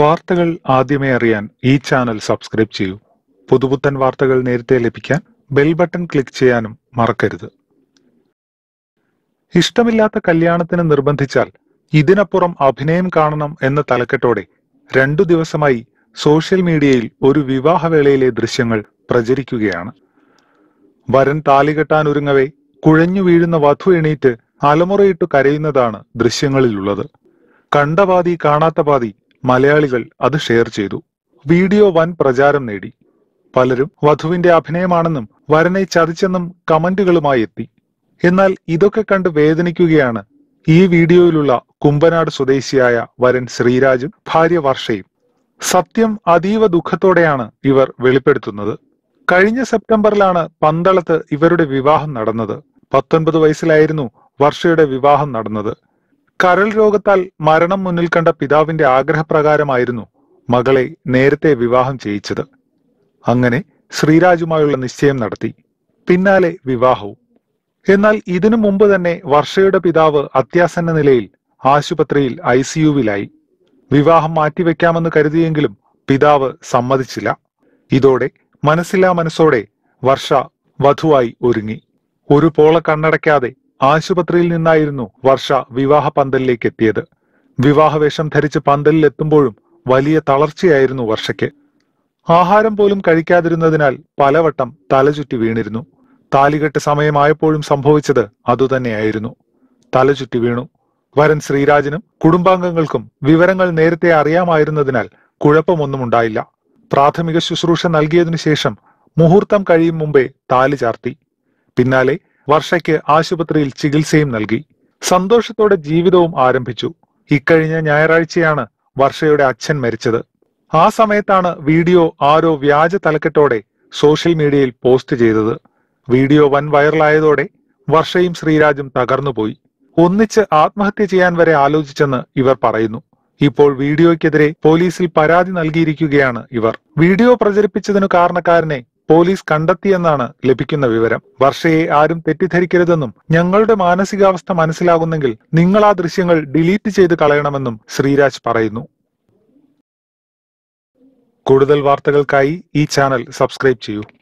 വാർത്തകൾ ആദ്യമേ അറിയാൻ ഈ ചാനൽ സബ്സ്ക്രൈബ് ചെയ്യൂ പുതുപുത്തൻ വാർത്തകൾ നേരത്തെ ലഭിക്കാൻ ബെൽ ബട്ടൺ ക്ലിക്ക് ചെയ്യാനും മറക്കരുത് ഇഷ്ടമില്ലാത്ത കല്യാണത്തിന് നിർബന്ധിച്ചാൽ ഇതിനപ്പുറം അഭിനയം കാണണം എന്ന തലക്കെട്ടോടെ രണ്ടു ദിവസമായി സോഷ്യൽ മീഡിയയിൽ ഒരു വിവാഹവേളയിലെ ദൃശ്യങ്ങൾ പ്രചരിക്കുകയാണ് വരൻ താലികെട്ടാൻ ഒരുങ്ങവേ കുഴഞ്ഞു വീഴുന്ന വധു എണീറ്റ് അലമുറയിട്ടു കരയുന്നതാണ് ദൃശ്യങ്ങളിലുള്ളത് കണ്ട പാതി കാണാത്ത പാതി മലയാളികൾ അത് ഷെയർ ചെയ്തു വീഡിയോ വൻ പ്രചാരം നേടി പലരും വധുവിന്റെ അഭിനയമാണെന്നും വരനെ ചതിച്ചെന്നും കമന്റുകളുമായി എത്തി എന്നാൽ ഇതൊക്കെ കണ്ട് വേദനിക്കുകയാണ് ഈ വീഡിയോയിലുള്ള കുമ്പനാട് സ്വദേശിയായ വരൻ ശ്രീരാജും ഭാര്യ വർഷയും സത്യം അതീവ ദുഃഖത്തോടെയാണ് ഇവർ വെളിപ്പെടുത്തുന്നത് കഴിഞ്ഞ സെപ്റ്റംബറിലാണ് പന്തളത്ത് ഇവരുടെ വിവാഹം നടന്നത് പത്തൊൻപത് വയസ്സിലായിരുന്നു വർഷയുടെ വിവാഹം നടന്നത് കരൾ രോഗത്താൽ മരണം മുന്നിൽ കണ്ട പിതാവിന്റെ ആഗ്രഹപ്രകാരമായിരുന്നു മകളെ നേരത്തെ വിവാഹം ചെയ്യിച്ചത് അങ്ങനെ ശ്രീരാജുമായുള്ള നിശ്ചയം നടത്തി പിന്നാലെ വിവാഹവും എന്നാൽ ഇതിനു മുമ്പ് തന്നെ വർഷയുടെ പിതാവ് അത്യാസന്ന നിലയിൽ ആശുപത്രിയിൽ ഐ സിയുവിലായി വിവാഹം മാറ്റിവെക്കാമെന്ന് കരുതിയെങ്കിലും പിതാവ് സമ്മതിച്ചില്ല ഇതോടെ മനസ്സില്ലാ മനസ്സോടെ വർഷ വധുവായി ഒരുങ്ങി ഒരു പോള കണ്ണടയ്ക്കാതെ ആശുപത്രിയിൽ നിന്നായിരുന്നു വർഷ വിവാഹ പന്തലിലേക്ക് എത്തിയത് വിവാഹവേഷം ധരിച്ച് പന്തലിൽ എത്തുമ്പോഴും വലിയ തളർച്ചയായിരുന്നു വർഷയ്ക്ക് ആഹാരം പോലും കഴിക്കാതിരുന്നതിനാൽ പലവട്ടം തലചുറ്റി വീണിരുന്നു താലികെട്ട് സമയമായപ്പോഴും സംഭവിച്ചത് അതുതന്നെയായിരുന്നു തലചുറ്റി വീണു വരൻ ശ്രീരാജനും കുടുംബാംഗങ്ങൾക്കും വിവരങ്ങൾ നേരത്തെ അറിയാമായിരുന്നതിനാൽ കുഴപ്പമൊന്നും ഉണ്ടായില്ല പ്രാഥമിക ശുശ്രൂഷ നൽകിയതിനു ശേഷം മുഹൂർത്തം കഴിയും മുമ്പേ താലി ചാർത്തി പിന്നാലെ വർഷയ്ക്ക് ആശുപത്രിയിൽ ചികിത്സയും നൽകി സന്തോഷത്തോടെ ജീവിതവും ആരംഭിച്ചു ഇക്കഴിഞ്ഞ ഞായറാഴ്ചയാണ് വർഷയുടെ അച്ഛൻ മരിച്ചത് ആ സമയത്താണ് വീഡിയോ ആരോ വ്യാജ തലക്കെട്ടോടെ സോഷ്യൽ മീഡിയയിൽ പോസ്റ്റ് ചെയ്തത് വീഡിയോ വൻ വൈറലായതോടെ വർഷയും ശ്രീരാജും തകർന്നുപോയി ഒന്നിച്ച് ആത്മഹത്യ ചെയ്യാൻ വരെ ആലോചിച്ചെന്ന് ഇവർ പറയുന്നു ഇപ്പോൾ വീഡിയോയ്ക്കെതിരെ പോലീസിൽ പരാതി നൽകിയിരിക്കുകയാണ് ഇവർ വീഡിയോ പ്രചരിപ്പിച്ചതിനു കാരണക്കാരനെ പോലീസ് കണ്ടെത്തിയെന്നാണ് ലഭിക്കുന്ന വിവരം വർഷയെ ആരും തെറ്റിദ്ധരിക്കരുതെന്നും ഞങ്ങളുടെ മാനസികാവസ്ഥ മനസ്സിലാകുന്നെങ്കിൽ നിങ്ങൾ ആ ദൃശ്യങ്ങൾ ഡിലീറ്റ് ചെയ്ത് കളയണമെന്നും ശ്രീരാജ് പറയുന്നു കൂടുതൽ വാർത്തകൾക്കായി ഈ ചാനൽ സബ്സ്ക്രൈബ് ചെയ്യൂ